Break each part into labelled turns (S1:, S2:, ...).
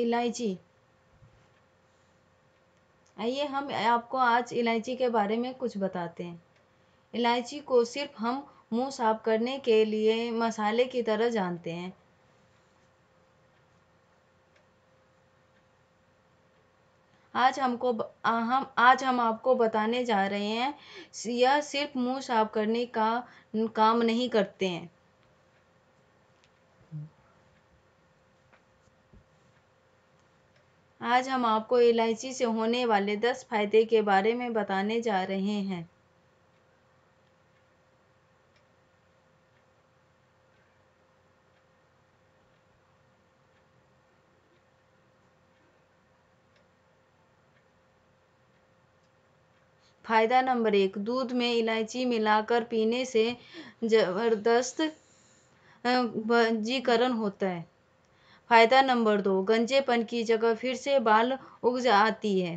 S1: इलायची आइए हम आपको आज इलायची के बारे में कुछ बताते हैं इलायची को सिर्फ हम मुंह साफ करने के लिए मसाले की तरह जानते हैं आज हमको हम आज हम आपको बताने जा रहे हैं यह सिर्फ मुंह साफ करने का काम नहीं करते हैं आज हम आपको इलायची से होने वाले दस फायदे के बारे में बताने जा रहे हैं फायदा नंबर एक दूध में इलायची मिलाकर पीने से जबरदस्त बजीकरण होता है फायदा नंबर दो गंजेपन की जगह फिर से बाल उग जाती है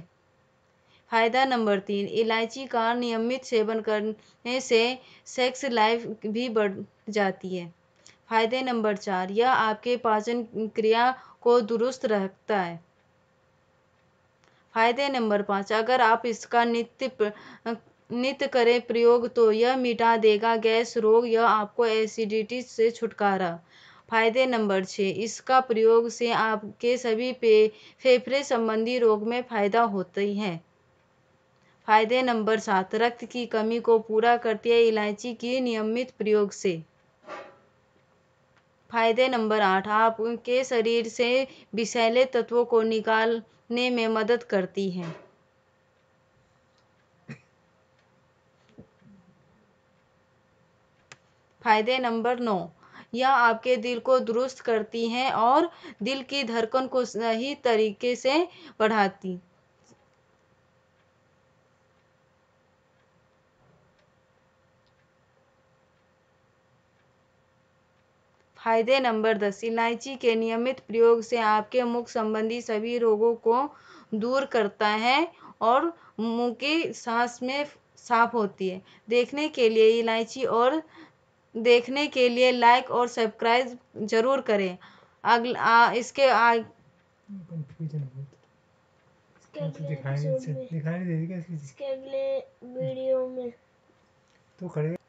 S1: फायदा नंबर तीन इलायची का नियमित सेवन करने से सेक्स लाइफ भी बढ़ जाती है फायदे नंबर चार यह आपके पाचन क्रिया को दुरुस्त रखता है फायदे नंबर पाँच अगर आप इसका नित्य नित्य करें प्रयोग तो यह मिटा देगा गैस रोग यह आपको एसिडिटी से छुटकारा फायदे नंबर छः इसका प्रयोग से आपके सभी पे फेफड़े संबंधी रोग में फायदा होती है फायदे नंबर सात रक्त की कमी को पूरा करती है इलायची की नियमित प्रयोग से फायदे नंबर आठ आपके शरीर से विषैले तत्वों को निकालने में मदद करती है फायदे नंबर नौ यह आपके दिल को दुरुस्त करती हैं और दिल की धड़कन को सही तरीके से बढ़ाती फायदे नंबर दस इलायची के नियमित प्रयोग से आपके मुख संबंधी सभी रोगों को दूर करता है और मुंह की सांस में साफ होती है देखने के लिए इलायची और देखने के लिए लाइक और सब्सक्राइब जरूर करें अगला आ, इसके आ, दिखाई दिखाई दे रही है इसके अगले वीडियो में तो खड़े